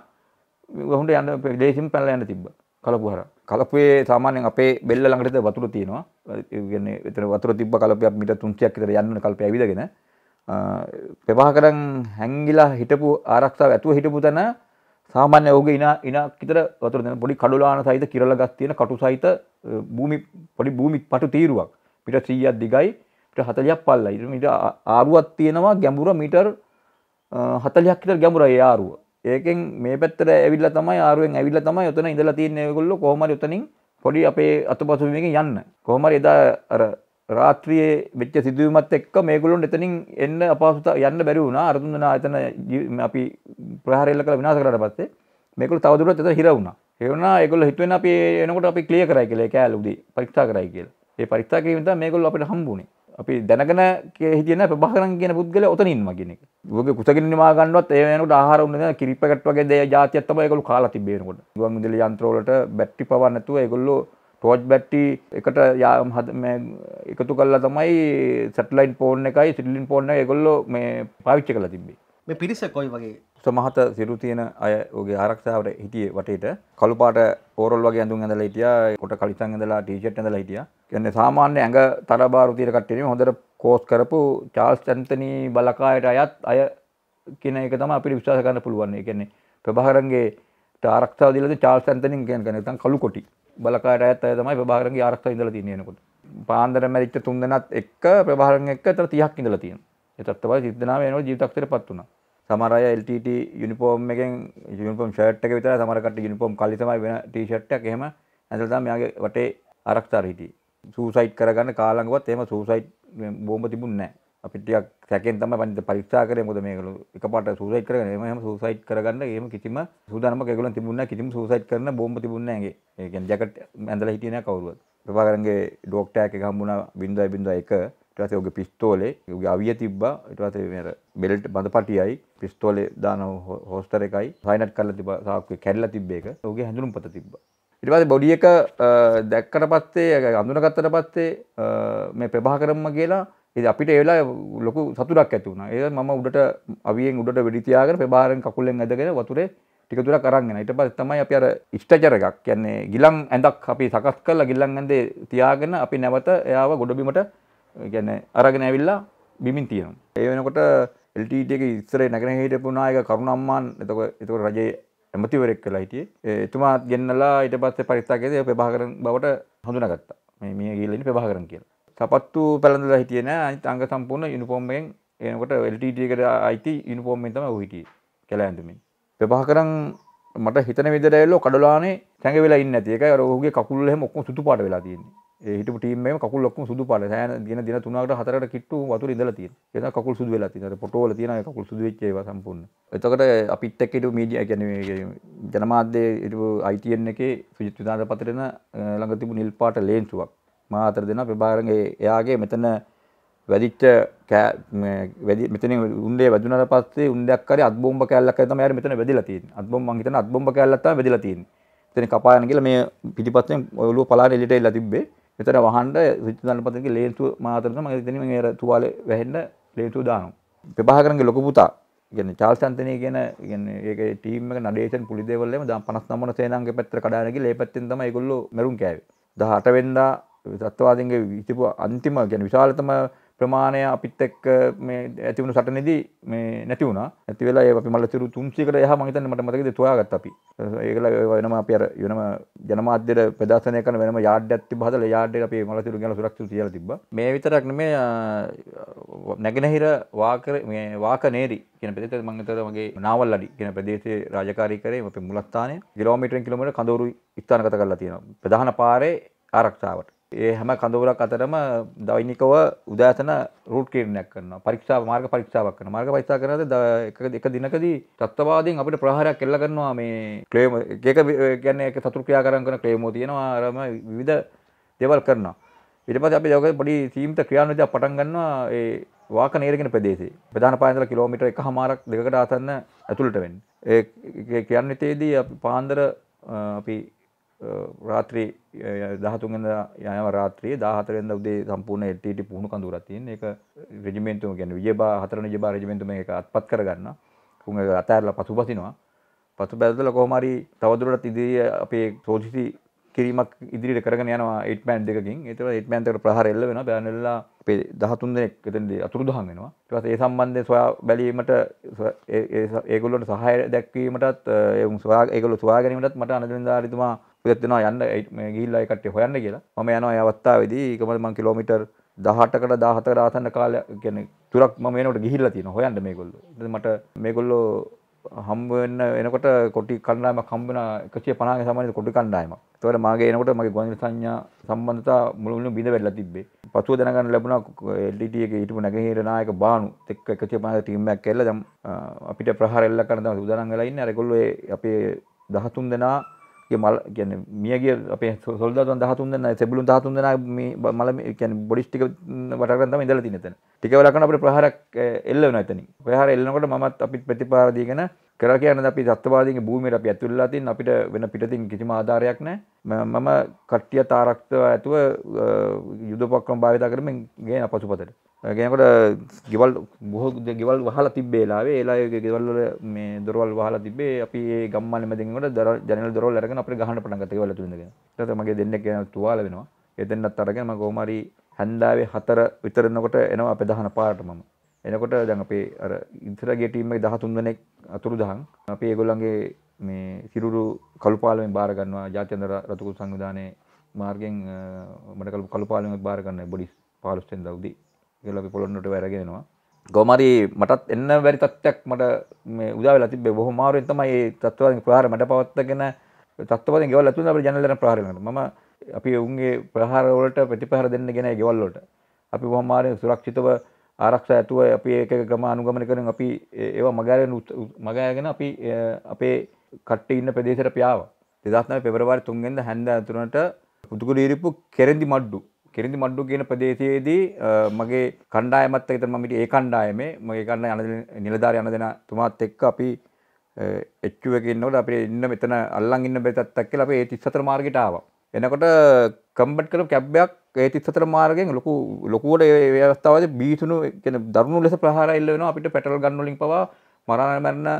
වහුන්ට යන්න දේශින් පැනලා යන්න තිබ්බා. කලපුහර කලපුේ සාමාන්‍යයෙන් අපේ බෙල්ල ළඟට වතුර තියෙනවා කියන්නේ එතන වතුර තිබ්බ කලපයක් මීටර් 300ක් විතර යන්න කල්පය ඇවිදගෙන පෙබහකරන් හැංගිලා හිටපු ආරක්ෂාව ඇතුව හිටපු තැන සාමාන්‍ය ඔහුගේ ඉන ඉනක් විතර වතුර දෙන පොඩි කඩුලාන සහිත කිරල ගස් තියෙන කටු සහිත භූමි පොඩි භූමි පටු තීරුවක් මීටර් 100ක් දිගයි මීටර් 40ක් පල්ලයි ඊට ආරුවක් තියෙනවා ගැඹුර මීටර් 40ක් විතර ගැඹුරයි ඒ ආරුව ඒකෙන් මේ පැත්තට ඇවිල්ලා තමයි ආරුවෙන් ඇවිල්ලා තමයි උතන ඉඳලා තියන්නේ ඒගොල්ලෝ කොහොම හරි උතනින් පොඩි අපේ අතපසුවීමකින් යන්න. කොහොම හරි එදා අර රාත්‍රියේ වෙච්ච සිදුවීමත් එක්ක මේගොල්ලොන්ට එතනින් එන්න අපහසුතාව යන්න බැරි වුණා. අරුතුන්දනා එතන අපි ප්‍රහාරය එල්ල කරලා විනාශ කරාට පස්සේ මේගොල්ලෝ තවදුරටත් එතන හිර වුණා. ඒ වුණා ඒගොල්ලෝ හිතුවෙන අපි එනකොට අපි ක්ලියර් කරයි කියලා ඒ කෑල උදේ පරීක්ෂා කරයි කියලා. ඒ පරීක්ෂා කිරීම තමයි මේගොල්ලෝ අපිට හම්බුනේ. අපි දැනගෙන හිතන ප්‍රභාකරන් කියන පුද්ගල ඔතන ඉන්නවා කියන එක. ඔයගේ කුසගින්න නිමා ගන්නවත් ඒ වෙනකොට ආහාර උන්න දෙන කිරිප්පකට් වගේ දේ જાතියක් තමයි ඒගොල්ලෝ කාලා තිබ්බේ වෙනකොට. ගුවන් විදුලි යන්ත්‍ර වලට බැටරි පවර් නැතුව ඒගොල්ලෝ ටෝච් බැටරි එකට එකතු කරලා තමයි සැටලයිට් ෆෝන් එකයි සිටිලින් ෆෝන් එක ඒගොල්ලෝ මේ පාවිච්චි කරලා තිබ්බේ. මේ පිරිස කොයි වගේ සමහත සිරු තියෙන අය ඔගේ ආරක්ෂාවට හිටියේ වටේට කළු පාට ඕරල් වගේ ඇඳුම් ඇඳලා හිටියා කොට කලිසම් ඇඳලා ටී-ෂර්ට් ඇඳලා හිටියා කියන්නේ සාමාන්‍ය ඇඟ තරබාරු තියෙන කට්ටියනේ හොඳට කෝස් කරපු චාල්ස් ඇන්තනි බලකායට අයත් අය කියන එක තමයි අපිට විශ්වාස කරන්න පුළුවන්. ඒ කියන්නේ ප්‍රභාකරන්ගේ ආරක්ෂාව දීලාද චාල්ස් ඇන්තනින් කියන්නේ නැත්නම් කළු කොටි බලකායට අයත් අය තමයි ප්‍රභාකරන්ගේ ආරක්ෂාව ඉඳලා තියෙන්නේ එනකොට. පාන්දර මැරිච්ච තුන්දෙනත් එක්ක ප්‍රභාකරන් එක්ක අතර 30ක් ඉඳලා තියෙනවා. ඒ තත්ත්වය සිද්ධ නාමය යනකොට ජීවිතක්ෂරපත් වුණා. සමහර අය LTT යුනිෆෝම් එකෙන් යුනිෆෝම් ෂර්ට් එක විතරයි සමහර කට්ටිය යුනිෆෝම් කල්ලි තමයි වෙන ටී-ෂර්ට් එකක් එහෙම ඇඳලා තමයි මෙයාගේ වටේ ආරක්ෂාර හිටියේ. සූසයිඩ් කරගන්න කාලඟවත් එහෙම සූසයිඩ් බෝම්බ තිබුණේ නැහැ. අපි ටිකක් සැකෙන් තමයි පන්ති පරීක්ෂා කරේ මොකද මේගොල්ලෝ එකපාරට සූසයිඩ් කරගෙන එහෙම එහෙම සූසයිඩ් කරගන්න එහෙම කිසිම සූදානමක් ඒගොල්ලන් තිබුණේ නැහැ කිසිම සූසයිඩ් කරන බෝම්බ තිබුණේ නැහැ ඒකේ. ඒ කියන්නේ ජැකට් ඇඳලා හිටියේ නැහැ කවුරුවත්. ප්‍රභාකරන්ගේ ඩොග් ටැග් එක හම්බුණා 0.01 ටස ඔගේ පිස්තෝලේ ගේ අවිය තිබ්බා ඉටවත බෙල්ට බඳ පටියයි පිස්තෝලේ දාන හෝස්ටර එකයි සයිනට් කරල තිබ සාක්ක කැල්ල තිබ්බේක ඔගේ හැඳුරුම් පත තිබ්බා ඉටවාද බොඩිය එක දැක්කට පත්තේ අඳුනගත්තට පත්තේ මේ ප්‍රභා කරම්ම කියලා ඒ අපිට ඒලා ලොකු සතුරක් ඇතුවුණ ඒ ම උඩට අවියෙන් උඩට වැඩිතියාගෙන ප්‍රභාරෙන් කකුලෙන් ඇදගෙන වතුරේ ටිකතුර කරන්න ඉට පස් තමයි අප අර ෂ්ටචරකක් කියන්නේ ගිලන් ඇඳක් අපි සකස් කල්ලා ගිල්ලන් ඇඳේ තියාගෙන අපි නැවත එයාව ගොඩබිමට ගැන අරගෙන ඇවිල්ලා බිමින් තියෙනවා. ඒ වෙනකොට එල්ටීට එක ඉස්සරේ නැගෙන හිටපුනා එක කරුණම්මාන් එතක එතක රජයේ ඇමතිවරෙක් කලා හිටියේ එතුමාත් ගෙන්නලා ඊට පස්සේ පරිත්‍යාගයේදී ප්‍රභාකරන් බවට හඳුනාගත්තා. මේ මිය ගිහිල්ලා ඉන්නේ ප්‍රභාකරන් කියලා. සපත්තු පැලඳලා හිටියේ නෑ අනිත් අංග සම්පූර්ණ යුනිෆෝම් එකෙන් එනකොට එල්ටීට එකට අයිති යුනිෆෝම් එකෙන් තමයි ඌ හිටියේ. කැලෑඳුමින්. ප්‍රභාකරන් මට හිතන විදිහට ඇවිල්ලා කඩලානේ තැඟ වෙලා ඉන්නේ නැති. ඒකයි අර ඔහුගේ කකුල් එහෙම ඔක්කොම සුදු පාට වෙලා තියෙන්නේ. හිටපු ටීම් එකේ කකුල් ඔක්කොම සුදු පාට සෑන දින දින 3කට 4කට කිට්ටු වතුර ඉඳලා තියෙනවා ඒක කකුල් සුදු වෙලා තියෙනවා ෆොටෝ වල තියෙනවා ඒ කකුල් සුදු වෙච්ච ඒවා සම්පූර්ණ එතකොට අපිත් එක්ක හිටපු මීඩියා කියන්නේ ජනමාධ්‍යයේ හිටපු ITN එකේ සුජිත් විදාන පතරේන ළඟ තිබු නිල් පාට ලේන්සුවක් මා අතර දෙනවා අපි බාරගේ එයාගේ මෙතන වැඩිච්ච මෙතන උන්දේ වැදුනට පස්සේ උන්දයක් හරි අත් බෝම්බ කැල්ලක් හරි තමයි යාර මෙතන වැදිලා තියෙන්නේ අත් බෝම්බ මං හිතන්නේ අත් බෝම්බ කැල්ලක් තමයි වැදිලා තියෙන්නේ එතන කපාගෙන කියලා මේ පිටිපස්සෙන් ඔයලුව පලාගෙන එළියට එලා තිබ්බේ විතර වහන්ඩ සිචතන පතක ලේතු මාතරම මගේ තනීම ඒර තුවාල වැහෙන්ඩ ලේතු දානු. පෙපහකරගේ ලොක පුතා ගැන චාල්තන්තනය කියන ඒ ටීම නඩේෂන් පුලිදේවල්ලම දම් පනස් නමන සේනන්ගේ පැත්‍ර කඩානගේ ලේපත්තෙන්තම ගොල්ල මරුම් කෑව. දහට වෙන්ඩා සත්වාදගේ විතිපු අන්තිම ගැන විශාලතම ප්‍රමාණය අපිත් එක් ඇතිවුණු සටනෙද මේ නැතිවුණ ඇතිවල මල තුරු තුන්සිකට යහ මහිතන මට මතකද තුවාගත් අපි ඒකල වෙනම අප යනම ජනමාධ්‍යයට ප්‍රදශනය කන වෙනම යාඩ ඇති බහල යාඩ අපේ මලතුරු ගැන සුරක්ෂ තියල තිබ මේ විතරක් මේ නැගෙනහිර වාකර මේ වාක නේරි කියන පෙත මංගතර වගේ නාවල් අඩි කියෙන ප්‍රදේශේ රාජකාරී කරේ අප මුලස්ථානය ගිලෝමිටෙන් කිලමට කඳවරු ස්ථානගත කරලා තියෙන ප්‍රධාන පාරේ ආරක්ෂාවට ඒ හැම කඳවුරක් අතරම දෛනිකව උදෑසන රූට් කිරණයක් කරනවා. පරීක්ෂා මාර්ග පරීක්ෂාවක් කරනවා. මාර්ග පරීක්ෂා කරනකොට එක දිනකදී තත්ත්වවාදීන් අපිට ප්‍රහාරයක් එල්ල කරනවා මේ ක්ලේම එක එක කියන්නේ ඒක සතුරු ක්‍රියාකරම් කරන ක්ලේමෝ තියෙනවා. අරම විවිධ දේවල් කරනවා. ඊට පස්සේ අපි ඒක පොඩි සීමිත ක්‍රියාන්විතයක් පටන් ගන්නවා ඒ වාක නේරගෙන ප්‍රදේශේ. ප්‍රධාන පායන ඉඳලා කිලෝමීටර් 1මාරක් දෙකකට ආසන්න ඇතුළට වෙන්නේ. ඒ කියන්නේ තේදී අපි පාන්දර අපි රාත්‍රී දහතුන්ද යම රාත්‍රී දාහතරෙන්ද උදේ සම්පූර්ණ එටට පුහුණු කඳුරත්තින් ඒ රජමෙන්තුම ගැන විජබා හතරන ජබා රජමෙන්තුම එක අත්පත් කරගන්න කුන් අතඇරල පසු පසිනවා පසු බැදල කොහමරි තවදුරට ඉදිරි අපේ සෝජිසි කිරීමක් ඉදිරිට කරගෙන යනවා ඒටමෑන් දෙකින් ඒතව ඒටමෑන්තකට ප්‍රහාර එල්ල වෙන බැනල්ලා පේ දහතුන් දෙනෙක් එතනදී අතුරුදහන් වෙනවා ඊට පස්සේ ඒ සම්බන්ධයෙන් සොයා බැලීමට ඒගොල්ලොන්ට සහාය දැක්වීමටත් ඒ සොයා ඒගොල්ලෝ සොයා ගැනීමටත් මට අනදෙන්දාරිතුමා පුදත් දෙනවා යන්න මේ ගිහිල්ලා ඒ කට්ටිය හොයන්න කියලා. මම යනවා ඒ අවස්ථාවේදී ඒකමල මම කිලෝමීටර් 18කට 17කට ආසන්න කාලය කියන්නේ තුරක් මම එනකොට ගිහිල්ලා තියෙනවා හොයන්න මේගොල්ලෝ. ඉතින් මට මේගොල්ලෝ හම්බ වෙන්න එනකොට කොටි කණ්ඩායමක් හම්බ වෙන 150ක සමානයි කොටි කණ්ඩායමක්. ඒතකොට මාගේ එනකොට මගේ ගුවන් සංඥා සම්බන්ධතා මුළු මුළුම බිඳ වැටලා තිබ්බේ. පසුව දැනගන්න ලැබුණා LDT එකේ හිටපු නැගහිර නායක බානු එක්ක 150ක ටීම් එකක් ඇවිල්ලා දැන් අපිට ප්‍රහාර එල්ල කරන දවස් උදානම් වෙලා ඉන්නේ. අර ඒගොල්ලෝ අපේ 13 දෙනා මල් ගැන මියගේ අපේ සොල්දාතුන් දහතුන් දෙනා සෙබළුන් දහතුන් දෙනා මේ මල කියන්නේ බොඩිස් ටික වටකරන් තමයි ඉඳලා තියෙන්නේ එතන. ටික වෙලකට අපිට ප්‍රහාරයක් එල්ල වෙනවා එතනින්. ප්‍රහාර එල්ලනකොට මමත් අපිත් ප්‍රතිපාර දීගෙන කරා කියන්නේ අපි සත්‍යවාදීන්ගේ භූමියට අපි ඇතුල් වෙලා තින් අපිට වෙන පිටතින් කිසිම ආධාරයක් නැහැ. මම කට්ටිය තාරක්තව ඇතුව යුද උපක්‍රම භාවිත කරමින් ගේන පසුපතට. ගෙනකොට ගෙවල් බොහෝ ගෙවල් වහලා තිබ්බේ ලාවේ ඒලා ගෙවල් වල මේ දොරවල් වහලා තිබ්බේ අපි ඒ ගම්මානේ මැදින්කොට ජනේල් දොරවල් අරගෙන අපිට ගහන්න පටන් ගත්තා ගෙවල් ඇතුළේ ඉඳගෙන ඊට පස්සේ මගේ දෙන්නෙක් ගෙන තුවාල වෙනවා ඒ දෙන්නත් අරගෙන මම කොහොම හරි හැන්දාවේ 4 විතර එනකොට එනවා අපේ දහන පාරට මම එනකොට දැන් අපේ අර ඉන්සරගේ ටීම් එකේ 13 දෙනෙක් අතුරුදහන් අපි ඒගොල්ලන්ගේ මේ සිරුරු කළුපාලමෙන් බාර ගන්නවා ජාත්‍යන්තර රතුකුළු සංවිධානයේ මාර්ගෙන් මඩකළු කළුපාලමෙන් බාර ගන්න බොඩිස් 15 වෙනිදා උදේ කියල අපි පොළොන්නට වැරගෙනවා ගොමරි මටත් එන්න වැරි තත්වයක් මට උදාවල තිබේ බොහ මාරුවෙන් තමයි තත්වලින් ප්‍රහාර මට පවත්තගෙන තත්වලින් ගෙවල් ඇතුළේ අපිට ජනලෙන් ප්‍රහාර කරනවා මම අපි උන්ගේ ප්‍රහාර වලට ප්‍රතිපහර දෙන්න ගෙන ගෙවල් වලට අපි බොහොම මාරුවෙන් සුරක්ෂිතව ආරක්ෂා ඇතුව අපි ඒක ගම අනුගමන කරන අපි ඒවා මගෑරෙන් මගෑගෙන අපි අපේ කට්ට ඉන්න ප්‍රදේශයට පියාව දෙදස්නම පෙබරවාරි තුන්ගෙන්ද හැන්ද ඇතුරනට පුදුකුරීරිපු කෙරෙදි මඩ්ඩු කෙරිඳි මඩ්ඩු කියන ප්‍රදේශයේදී මගේ කණ්ඩායමත් එක්ක මම හිටියේ ඒ කණ්ඩායමේ මගේ කණ්ඩායම නිලධාරී යන දෙන තුමාත් එක්ක අපි එච්චු එකේ ඉන්නකොට අපිට ඉන්න මෙතන අල්ලන් ඉන්න බෙතත්තක් කියලා අපි ඒ 34 මාර්ගයට ආවා. එනකොට කම්බට් කරපු කැබ් එකක් ඒ 34 මාර්ගයෙන් ලොකු ලොකුවට ඒ අවස්ථාවේදී බීතුණු කියන දරුණු ලෙස ප්‍රහාර එල්ල වෙනවා අපිට පෙට්‍රල් ගන්න වලින් පවා මරණ මරණ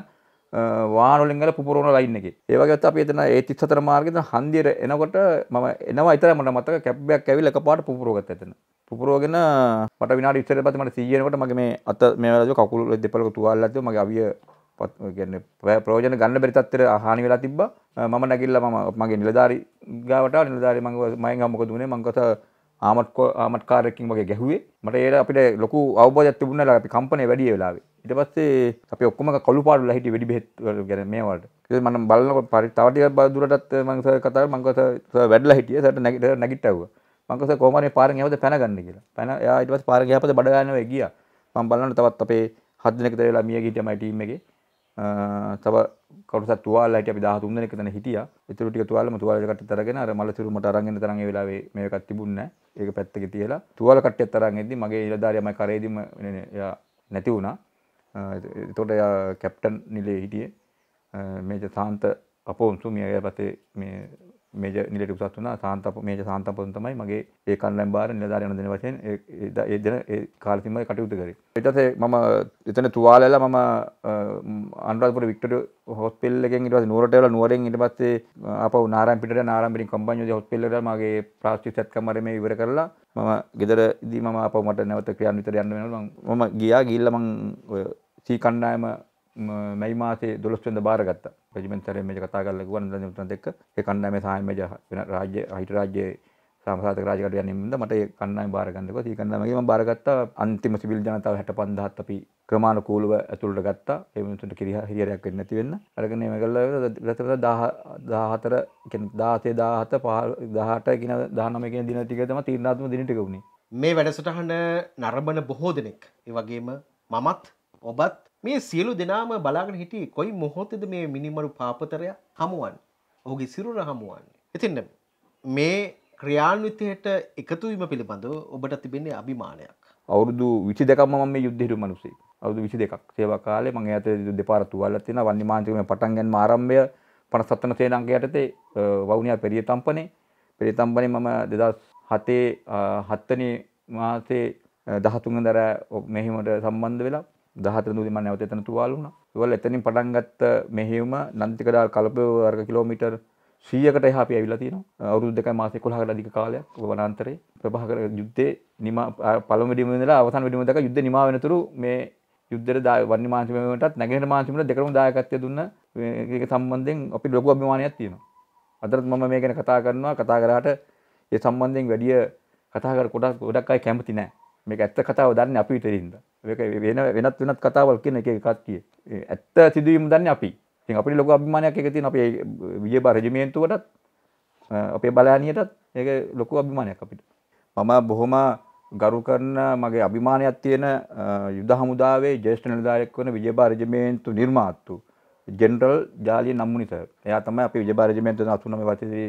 වානුලින්ගල පුරන ලයින්න එක ඒවගත් අප එතන ඒ තිස්සතර මාර්ගත හන්දිර එනකොට මම එනවා ඉතර මට මතක කැබ්බයක් ඇවිල එක පාට පුරෝගත් ඇතන පුරෝගෙන පට විනාට ඉස්සර පතිමට සීයනකට මගේ මේ අත මේවලද කකුල දෙපලක තුවාල්ලද මගේ අවිය ගැන ප්‍රෝජන ගන්න බරිතත්තර හානි වෙලා තිබ මම නැකිල්ල මම මගේ නිලධාරි ගාවට නිලධාරි මං මයි අම්මක දුනේ මංකත ආමත් ආමත්කාරයකින් වගේ ගැහුවේ මට ඒට අපිට ලොකු අවබෝධයක් තිබුණා අපි කම්පැනි වැඩි වෙලාවේ ඊට පස්සේ අපි ඔක්කොම කළු පාට වෙලා හිටියේ වෙඩි බෙහෙත් ගැන මේවලට මන බලන්නකොට පරි තව ටිකක් දුරටත් මම සර් කතා කරා මම කතා සර් වැඩිලා හිටියේ සර්ට නැගිට නැගිට්ටවුවා මම කතා කොහමද පාරෙන් යවද පැන ගන්න කියලා පැන එයා ඊට පස්සේ පාර ගියාපද බඩ ගන්නව ගියා මම බලන්න තවත් අපේ හත් දිනක ඉතර වෙලා මිය ගිහිටියා මයි ටීම් එකේ තව කවුරුසත් තුවාලලා හිටිය අපි 13 දෙනෙක් එතන හිටියා. ඒතුළු ටික තුවාලම තුවාලේ කට්ටියත් අරගෙන අර මලතිරු මට අරන් එන තරම් ඒ වෙලාවේ මේකක් තිබුණේ නැහැ. ඒක පැත්තක තියලා තුවාල කට්ටියත් අරන් එද්දි මගේ ඉලදාරියම කරේදිම එයා නැති වුණා. එතකොට එයා කැප්ටන් නිලේ හිටියේ. මේජ තාන්ත අපෝන්සු මියගේ පැත්තේ මේ මේජ නිලයට උසස් වුණා සාන්තප මේජ සාන්තපතුන් තමයි මගේ ඒ කණ්ඩායම් බාර නිලධාරියන දෙන වශයෙන් ඒ දෙන ඒ කාලෙ තින්ම කටයුතු කරේ ඊට පස්සේ මම එතන තුවාලයලා මම අනුරාධපුර වික්ටෝරිය හොස්පිටල් එකෙන් ඊට පස්සේ නුවරට යවලා නුවරෙන් ඊට පස්සේ ආපහු නාරායම්පිටට නාරායම්පිටින් කම්බඤ්ඤෝදි හොස්පිටල් එකට මගේ ප්‍රාශ්චිත සත්කම්මරේ මේ ඉවර කරලා මම ගෙදර ඉදී මම ආපහු මට නැවත ක්‍රියාන්විතයට යන්න වෙනවා මම ගියා ගිහිල්ලා මම ඔය සී කණ්ඩායම මැයි මාසේ 12 වෙනිදා බාරගත්තා. රෙජිමෙන්තරේ මේක කතා කරලා ගුවන් නිලධාරිතුමන් එක්ක ඒ කණ්ඩායමේ සාහය මේජ වෙන රාජ්‍ය හිට රාජ්‍ය සාමසාධක රාජකාරිය යන හින්දා මට ඒ කණ්ඩායම බාර ගන්න කිව්වා. ඒ කණ්ඩායමගේ මම බාරගත්තා අන්තිම සිවිල් ජනතාව 65000ත් අපි ක්‍රමානුකූලව ඇතුළට ගත්තා. ඒ මිනිසුන්ට කිරිය හිරියක් වෙන්නේ නැති වෙන්න. අරගෙන මේ ගල්ලා රටවල 14 කියන්නේ 16 17 18 කියන 19 කියන දින ටික තමයි තීරණාත්මක දින ටික වුණේ. මේ වැඩසටහන නරඹන බොහෝ දෙනෙක් ඒ වගේම මමත් ඔබත් මේ සියලු දෙනාම බලාගෙන හිටිය කොයි මොහොතද මේ මිනිමරු පාපතරය හමුවන් ඔහුගේ සිරුර හමුවන්නේ එතින්න මේ ක්‍රියාන්විතයට එකතුවීම පිළිබඳව ඔබට තිබෙන්නේ අභිමානයක් අවුරුදු විචි දෙකක් මම මේ යුද්ධෙට මනුස්සේ අවුරුදු විචි දෙකක් සේවා කාලේ මම ඈත දෙපාර තුවාලලා තියෙනවා වන්නිමාන්තිකමේ පටන් ගන්න ආරම්භය 57 තේනංගය යටතේ වවුනියා පෙරිය තම්පනේ පෙරිය තම්පනේ මම 2007 7 වෙනි මාසේ 13 වෙනිදා මෙහිමට සම්බන්ධ වෙලා 14 දුවේ මම නැවත එතන තුවාල වුණා. ඒවල එතනින් පටන් ගත්ත මෙහෙයුම නන්තිකඩාල් කලප වර්ග කිලෝමීටර් 100කට එහා අපි ඇවිල්ලා තියෙනවා. අවුරුදු දෙකයි මාස 11කට අධික කාලයක් වනාන්තරේ ප්‍රභාකර යුද්ධේ නිමා පළමු වෙඩිම ඉඳලා අවසාන වෙඩිම දක්වා යුද්ධේ නිමා වෙනතුරු මේ යුද්ධයට වන්‍ය මාංශමයටත් නැගෙනහිර මාංශමයට දෙකම දායකත්වය දුන්න ඒක සම්බන්ධයෙන් අපි ලොකු අභිමානයක් තියෙනවා. අදටත් මම මේ ගැන කතා කරනවා කතා කරාට ඒ සම්බන්ධයෙන් වැඩි කතා කර ගොඩක් ගොඩක් අය කැමති නැහැ. මේක ඇත්ත කතාව දන්න අපි විතරින්ද වෙන වෙනත් වෙනත් කතාවල් කියන එක එකක් කිය ඇත්ත සිදුවීම දන්න අපි ඉතින් අපිට ලොකු අභිමානයක් එක තියෙන අපේ විජේබා රෙජිමේන්තුවටත් අපේ බලෑනියටත් ඒක ලොකු අභිමානයක් අපිට මම බොහොම ගරු කරන මගේ අභිමානයක් තියෙන යුද හමුදාවේ ජේෂ්ඨ නිලධාරියෙක් වන විජේබා රෙජිමේන්තු නිර්මාතෘ ජෙනරල් ජාලිය නම්මුනි සර් එයා තමයි අපේ විජේබා රෙජිමේන්තු 89 වසරේ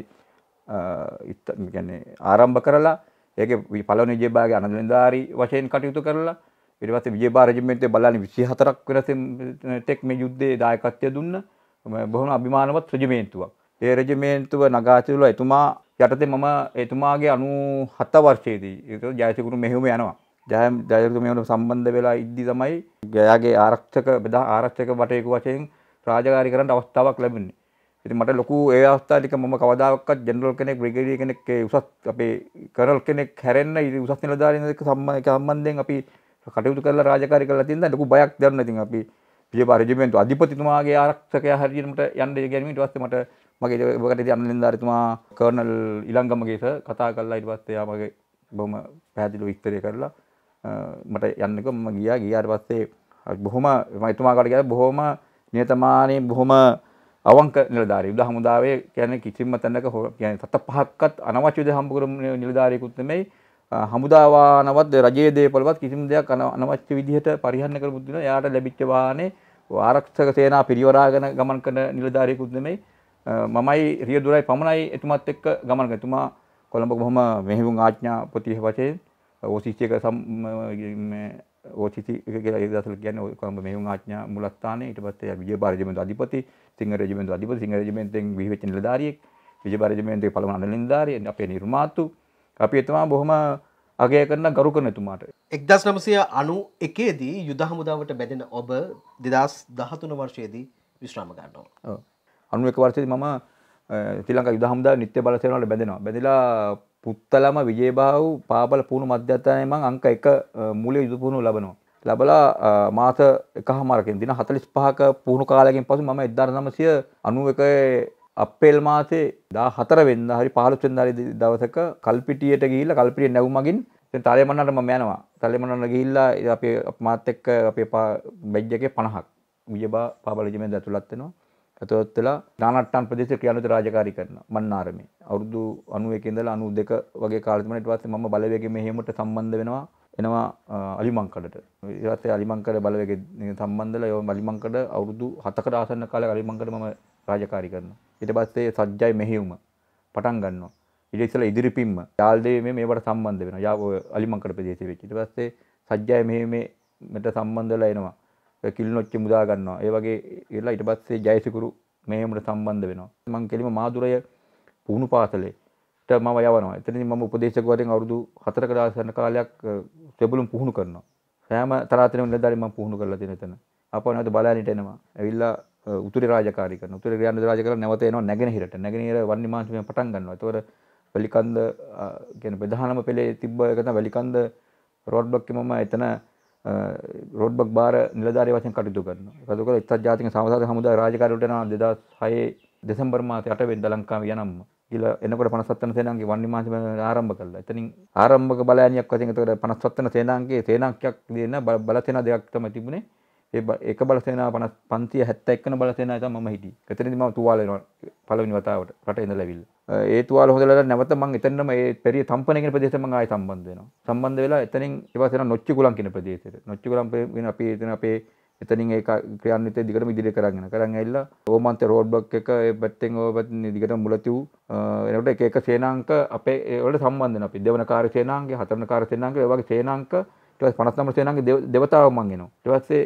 ආරම්භ කරලා ඒක පලවන ජේබාග අනදධාරී වශයෙන් කටයුතු කරලා ඉරිවස ජේබා රජමෙන්තේ බලනි විසි හතරක් වෙනස ටෙක් මේ යුද්ධේ දායකත්වය දුන්න බොහොම අභිමානවත් රජමේන්තුවක්. ඒ රජමේන්තුව නගාතිවල එතුමා යටතේ මම එතුමාගේ අනු හත වර්ෂයේදී ඒක ජයසිකුරු මෙහෙම යනවා. ජයම් ජයසිකුරු මෙහෙම සම්බන්ධ වෙලා ඉද්දි තමයි ගයාගේ ආරක්ෂක බෙදා ආරක්ෂක වටේක වශයෙන් රාජකාරී කරන්න අවස්ථාවක් ලැබෙන්නේ. ඉතින් මට ලොකු ඒ අවස්ථාව ටික මම කවදාකවත් ජෙනරල් කෙනෙක් බ්‍රිගේඩියර් කෙනෙක් ඒ උසස් අපේ කර්නල් කෙනෙක් හැරෙන්න උසස් නිලධාරීන් එක්ක සම්බන්ධයෙන් අපි කටයුතු කරලා රාජකාරී කරලා තියෙන ලොකු බයක් දැනුණා ඉතින් අපි පියපා රෙජිමෙන්ට් අධිපතිතුමාගේ ආරක්ෂකයා හැටියට මට යන්න ගැනීම ඊට පස්සේ මට මගේ ඔබකට යන්න නිලධාරීතුමා කර්නල් ඉලංගමගේ සර් කතා කරලා ඊට පස්සේ එයා මගේ බොහොම පැහැදිලිව විස්තරය කරලා මට යන්නක මම ගියා ගියාට පස්සේ බොහොම මම එතුමාකට කියලා බොහොම නියතමානී බොහොම අවංක නිලධාරී යුද හමුදාවේ කියන්නේ කිසිම තැනක කියන්නේ සත පහක්වත් අනවශ්‍ය යුද හම්බ කරමු නිලධාරියෙකුත් නෙමෙයි හමුදාවානවත් රජයේ දේපලවත් කිසිම දෙයක් අනවශ්‍ය විදිහට පරිහරණය කරපු දින එයාට ලැබිච්ච වාහනේ ආරක්ෂක සේනා පිරිවරාගෙන ගමන් කරන නිලධාරියෙකුත් නෙමෙයි මමයි රියදුරයි පමණයි එතුමත් එක්ක ගමන් කරන එතුමා කොළඹ බොහොම මෙහෙයුම් ආඥා ප්‍රතිහ වශයෙන් ඕසිස් එක ඕචිති කියලා ඒ දවසවල කියන්නේ කොළඹ මෙහෙයුම් ආඥා මූලස්ථානයේ ඊට පස්සේ විජයබාර රෙජිමෙන්තු අධිපති සිංහ රෙජිමෙන්තු අධිපති සිංහ රෙජිමෙන්තුෙන් විහිවෙච්ච නිලධාරියෙක් විජයබාර රෙජිමෙන්තුවේ පළමු අනනිලධාරිය අපේ නිර්මාතු අපි එතුමා බොහොම අගය කරන ගරු කරන එතුමාට 1991 දී යුද හමුදාවට බැඳෙන ඔබ 2013 වර්ෂයේදී විශ්‍රාම ගන්නවා ඔව් 91 වර්ෂයේදී මම ශ්‍රී ලංකා යුද හමුදාවේ නිත්‍ය බල සේනාවට බැඳෙනවා බැඳලා පුත්තලම විජේභාව් පාපල පුහුණු මධ්‍යස්ථානයේ මම අංක 1 මූල්‍ය යුද පුහුණුව ලබනවා. ලබලා මාස එකහමාරකින් දින 45ක පුහුණු කාලයකින් පසු මම 1991 අප්‍රේල් මාසේ 14 වෙනිදා හරි 15 වෙනිදා දවසක කල්පිටියට ගිහිල්ලා කල්පිටිය නැවුම් මගින් ඉතින් තලෙමන්නට මම යනවා. තලෙමන්නට ගිහිල්ලා අපේ මාත් එක්ක අපේ බැජ් එකේ 50ක් විජේභාව් පාපල ජීමෙන් ඇතුළත් වෙනවා. ඇතවත් වෙලා නානට්ටම් ප්‍රදේශයේ ක්‍රියානුත රාජකාරී කරන මන්නාරමේ අවුරුදු 91 ඉඳලා 92 වගේ කාලෙ තිබුණා ඊට පස්සේ මම බලවේගයේ මෙහෙයුමට සම්බන්ධ වෙනවා එනවා අලිමංකඩට ඊට පස්සේ අලිමංකඩ බලවේගයේ සම්බන්ධලා ඒ අලිමංකඩ අවුරුදු 7කට ආසන්න කාලයක අලිමංකඩ මම රාජකාරී කරනවා ඊට පස්සේ සජ්ජයි මෙහෙයුම පටන් ගන්නවා ඊට ඉස්සෙල්ලා ඉදිරිපින්ම යාල්දේ මේ මේවට සම්බන්ධ වෙනවා යා අලිමංකඩ ප්‍රදේශයේ වෙච්ච ඊට පස්සේ සජ්ජයි මෙහෙයුමේ මෙතන සම්බන්ධ වෙලා එනවා කිලිනොච්චි මුදා ගන්නවා. ඒ වගේ ඉරලා ඊට පස්සේ ජයසිකුරු මෙහෙමට සම්බන්ධ වෙනවා. මම කෙලිම මාදුරය පුහුණු පාසලේ ට මම යවනවා. එතනදී මම උපදේශක වශයෙන් අවුරුදු 4ක දාසන කාලයක් තෙබළුම් පුහුණු කරනවා. සෑම තරාතිරම නිලධාරීන් මම පුහුණු කරලා තියෙන එතන. අපව නැවත බලන්නට එනවා. ඇවිල්ලා උතුරේ රාජකාරී කරනවා. උතුරේ ක්‍රියාන්විත රාජ කරලා නැවත එනවා නැගෙනහිරට. නැගෙනහිර වර්ණිමාංශයෙන් පටන් ගන්නවා. ඒතකොට වැලිකන්ද කියන්නේ ප්‍රධානම පෙළේ තිබ්බ එක තමයි වැලිකන්ද රෝඩ් බ්ලොක් එකේ මම එතන රෝඩ්බක් බාර නිලධාරී වශයෙන් කටයුතු කරනවා. කටයුතු කරලා එක්සත් ජාතික සමාජ සමුදාය රාජකාරියට යනවා 2006 දෙසැම්බර් මාසේ 8 වෙනිදා ලංකාවේ යනම්ම. ගිහලා එනකොට 57 වෙනි සේනාංගේ වන්දි මාසෙම ආරම්භ කළා. එතනින් ආරම්භක බලයන්ියක් වශයෙන් එතකොට 57 වෙනි සේනාංගේ සේනාංකයක් දෙන බල සේනා දෙකක් තමයි තිබුණේ. ඒ එක බල සේනාව 571 වෙනි බල සේනාව තමයි මම හිටියේ. එතනදී මම තුවාල වෙනවා පළවෙනි වතාවට රට ඉඳලා ඇවිල්ලා. ඒතුවාල හොදලා නැවත මම එතනම ඒ පෙරිය තම්පන කියන ප්‍රදේශයට මම ආයෙ සම්බන්ධ වෙනවා. සම්බන්ධ වෙලා එතනින් ඊපස් යනවා නොච්චිගුලම් කියන ප්‍රදේශයට. නොච්චිගුලම් වෙන අපේ එතන අපේ එතනින් ඒක ක්‍රියාන්විතය දිගටම ඉදිරිය කරගෙන කරන් ඇවිල්ලා ඕමන්ත රෝඩ් බ්ලොක් එක ඒ පැත්තෙන් ඔය පැත්තෙන් දිගටම මුලතිව් එනකොට එක එක සේනාංක අපේ ඒවලට සම්බන්ධ වෙනවා. අපි දෙවන කාර්ය සේනාංගේ, හතරන කාර්ය සේනාංගේ, ඒ වගේ සේනාංක ඊට පස්සේ 50 නම්බර සේනාංගේ දෙවතාවම මං එනවා. ඊට පස්සේ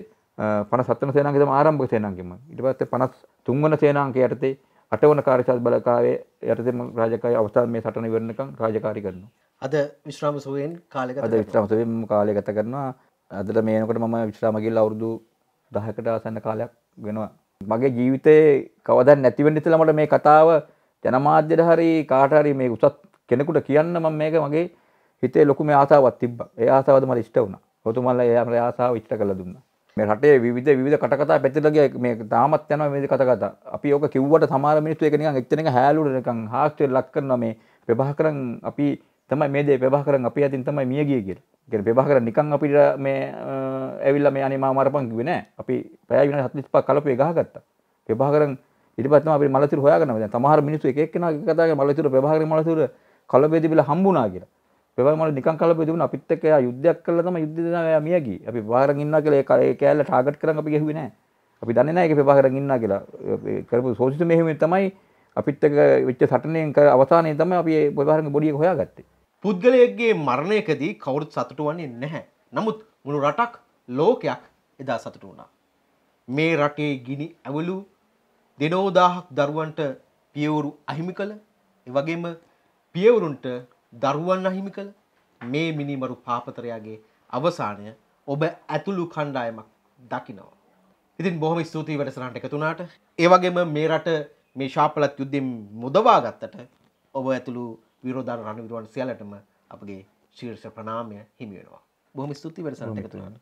57 සේනාංගේ තමයි ආරම්භක සේනාංගෙම. ඊට පස්සේ 53 වන සේනාංකයේ යටතේ අටවන කාර්යසාධ බලකාවේ යටතේ රාජකාරිය අවසන් මේ සටන ඉවර වෙනකන් රාජකාරී කරනවා. අද විශ්‍රාම සුවයෙන් කාලය ගත කරනවා. අද විශ්‍රාම සුවයෙන් කාලය ගත කරනවා. අදට මේ වෙනකොට මම විශ්‍රාම ගිහිල්ලා අවුරුදු 10කට ආසන්න කාලයක් වෙනවා. මගේ ජීවිතේ කවදා නැති වෙන්න ඉතලා මට මේ කතාව ජනමාධ්‍යයට හරි කාට හරි මේ උසස් කෙනෙකුට කියන්න මම මේක මගේ හිතේ ලොකුම ආසාවක් තිබ්බා. ඒ ආසාවද මට ඉෂ්ට වුණා. ඔතුමල්ලා එයා මට ආසාව ඉෂ්ට කළා දුන්නා. මේ රටේ විවිධ විධ කටකතා පැතිලගේ මේ තාමත් යන මේ කතකත අපි ඕක කිව්වට සමාර මිනිස්තු එක නිකන් එක්තනක හැලුවට නිකන් හාස්ටර් ලක් කරනවා මේ ප්‍රබහ කරන් අපි තමයි මේ දේ ප්‍රබහ කරන් අපි අතින් තමයි මිය ගියේ කියලා. ඒ කියන්නේ ප්‍රබහ කරන් නිකන් අපිට මේ ඇවිල්ලා මේ අනේ මා මරපන් කිව්වේ නෑ. අපි පැය විනාඩි 45ක් කලපේ ගහගත්තා. ප්‍රබහ කරන් ඉරිපත් අප මලතුර හොයාගන්න දැන් සමහර මිනිස්සු එක එක්කෙනා කතා කරලා මලතුර ප්‍රභාකර මලතුර කලබේදී බිල හම්බුණා කියලා. පෙවමට නිකන් කලබ දුන්න අපිත් එක්ක එයා යුද්ධයක් කළා තමයි යුද්ධ දෙනා එයා මිය ගියේ. අපි පෙවා කරන් ඉන්නා කියලා ඒ ඒ කෑල්ල ටාගට් කරන් අපි ගෙහුවේ නැහැ. අපි දන්නේ නැහැ ඒක පෙවා කරන් ඉන්නා කියලා. කරපු සෝෂිත මෙහෙම තමයි අපිත් එක්ක වෙච්ච සටනෙන් කර අවසානයේ තමයි අපි මේ පෙවා කරන් බොඩිය හොයාගත්තේ. පුද්ගලයෙක්ගේ මරණයකදී කවුරුත් සතුටු වෙන්නේ නැහැ. නමුත් මුළු රටක් ලෝකයක් එදා සතුටු වුණා. මේ රටේ ගිනි ඇවලු දෙනෝදාහක් දරුවන්ට පියවරු අහිමි කළ ඒ වගේම පියවරුන්ට දරුවන් අහිමි කළ මේ මිනිමරු පාපතරයාගේ අවසානය ඔබ ඇතුළු කණ්ඩායමක් දකිනවා. ඉතින් බොහොම ස්තුතියි වැඩසරට එකතුනාට ඒවගේම මේ රට මේ ශාපලත් යුද්ධෙන් මුදවා ගත්තට ඔබ ඇතුළු විරෝධර රණවිරුවන් සියලටම අපගේ ශීර්ෂ ප්‍රනාමය හිමිවෙනවා. බොහොම ස්තුති වැඩසරට එකතුනාට.